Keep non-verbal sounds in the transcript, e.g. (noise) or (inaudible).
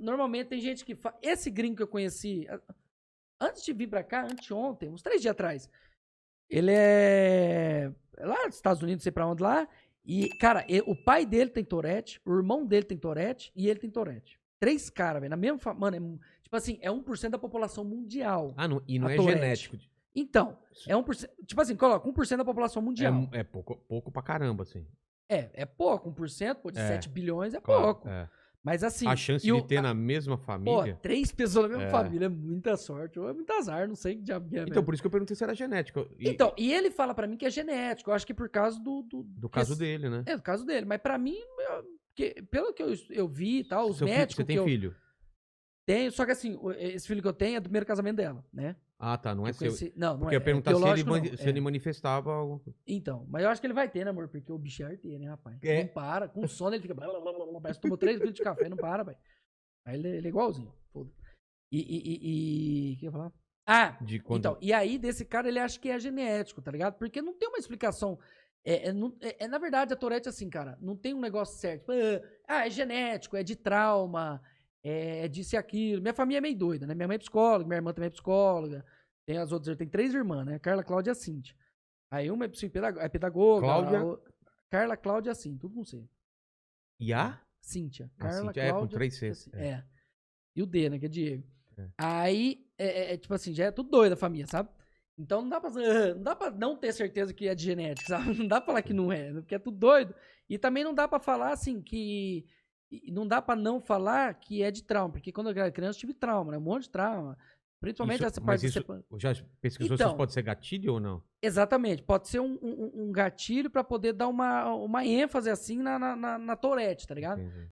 normalmente tem gente que Esse gringo que eu conheci, antes de vir pra cá, anteontem, uns três dias atrás, ele é lá dos Estados Unidos, não sei pra onde lá. E, cara, ele, o pai dele tem Tourette o irmão dele tem Tourette e ele tem Tourette Três caras, velho. Na mesma. Mano, é, tipo assim, é 1% da população mundial. Ah, não, e não é Tourette. genético. Então, é 1%. Tipo assim, coloca 1% da população mundial. É, é pouco, pouco pra caramba, assim. É, é pouco. 1% pô, de é, 7 bilhões é claro, pouco. É. Mas assim. A chance de o, ter a, na mesma família. Pô, três pessoas na mesma é. família é muita sorte. Ou é muito azar, não sei que diabo que é. Mesmo. Então, né? por isso que eu perguntei se era genético. E... Então, e ele fala para mim que é genético. Eu acho que por causa do. Do, do caso esse... dele, né? É, do caso dele. Mas para mim, eu, que, pelo que eu, eu vi e tal, os Seu médicos. Filho, você tem eu, filho? Tenho, só que assim, esse filho que eu tenho é do primeiro casamento dela, né? Ah, tá, não é seu. Não, não porque é. eu é perguntar se, ele, se é. ele manifestava algo. Então, mas eu acho que ele vai ter, né, amor? Porque o bicho é arteiro, né, rapaz? É. Não para. Com sono ele fica. parece que tomou três litros de café, não para, vai Aí ele, ele, é igualzinho. Foda. E. E. e, e... que eu ia falar? Ah, de quando... então. E aí, desse cara, ele acha que é genético, tá ligado? Porque não tem uma explicação. É, é, é, é na verdade, a Tourette, assim, cara, não tem um negócio certo. Tipo, ah, ah, é genético, é de trauma, é, disse aquilo. Minha família é meio doida, né? Minha mãe é psicóloga, minha irmã também é psicóloga. Tem as outras, tem três irmãs, né? Carla, Cláudia e Cintia. Aí uma é, é pedagoga. Cláudia... Carla, Cláudia e Cintia, tudo com C. E a? Cintia. A Carla, Cíntia Cláudia, é, com três C. É. é. E o D, né? Que é Diego. É. Aí, é, é, é, tipo assim, já é tudo doido a família, sabe? Então não dá, pra, (laughs) não dá pra não ter certeza que é de genética, sabe? (laughs) Não dá pra falar que não é, né? porque é tudo doido. E também não dá pra falar, assim, que e não dá para não falar que é de trauma, porque quando eu era criança eu tive trauma, né? Um monte de trauma. Principalmente isso, essa parte. Mas isso, você... Já pesquisou então, se isso então. pode ser gatilho ou não? Exatamente, pode ser um, um, um gatilho para poder dar uma, uma ênfase assim na, na, na, na Tourette, tá ligado? Entendi.